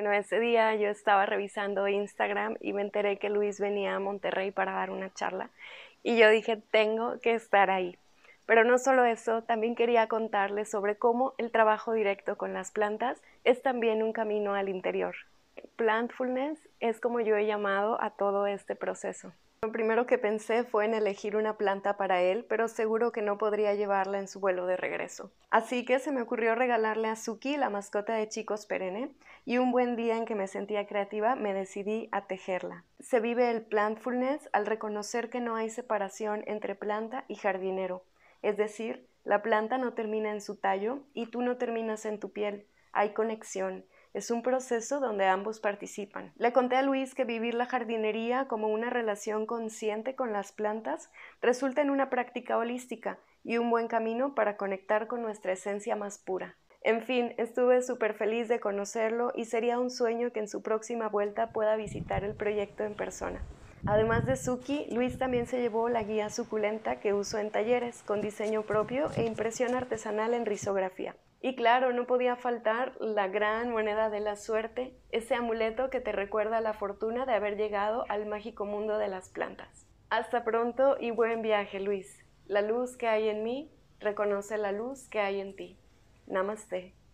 Bueno, ese día yo estaba revisando Instagram y me enteré que Luis venía a Monterrey para dar una charla y yo dije, tengo que estar ahí. Pero no solo eso, también quería contarles sobre cómo el trabajo directo con las plantas es también un camino al interior. Plantfulness es como yo he llamado a todo este proceso. Lo primero que pensé fue en elegir una planta para él, pero seguro que no podría llevarla en su vuelo de regreso. Así que se me ocurrió regalarle a Suki, la mascota de chicos perenne, y un buen día en que me sentía creativa me decidí a tejerla. Se vive el plantfulness al reconocer que no hay separación entre planta y jardinero, es decir, la planta no termina en su tallo y tú no terminas en tu piel, hay conexión, es un proceso donde ambos participan. Le conté a Luis que vivir la jardinería como una relación consciente con las plantas resulta en una práctica holística y un buen camino para conectar con nuestra esencia más pura. En fin, estuve súper feliz de conocerlo y sería un sueño que en su próxima vuelta pueda visitar el proyecto en persona. Además de Suki, Luis también se llevó la guía suculenta que usó en talleres, con diseño propio e impresión artesanal en risografía. Y claro, no podía faltar la gran moneda de la suerte, ese amuleto que te recuerda la fortuna de haber llegado al mágico mundo de las plantas. Hasta pronto y buen viaje, Luis. La luz que hay en mí reconoce la luz que hay en ti. Namaste.